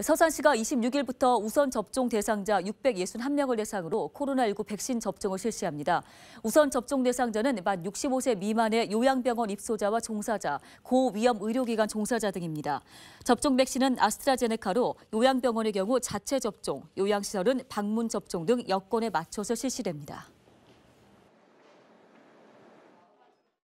서산시가 26일부터 우선 접종 대상자 661명을 대상으로 코로나19 백신 접종을 실시합니다. 우선 접종 대상자는 만 65세 미만의 요양병원 입소자와 종사자, 고위험 의료기관 종사자 등입니다. 접종 백신은 아스트라제네카로 요양병원의 경우 자체 접종, 요양시설은 방문 접종 등 여건에 맞춰서 실시됩니다.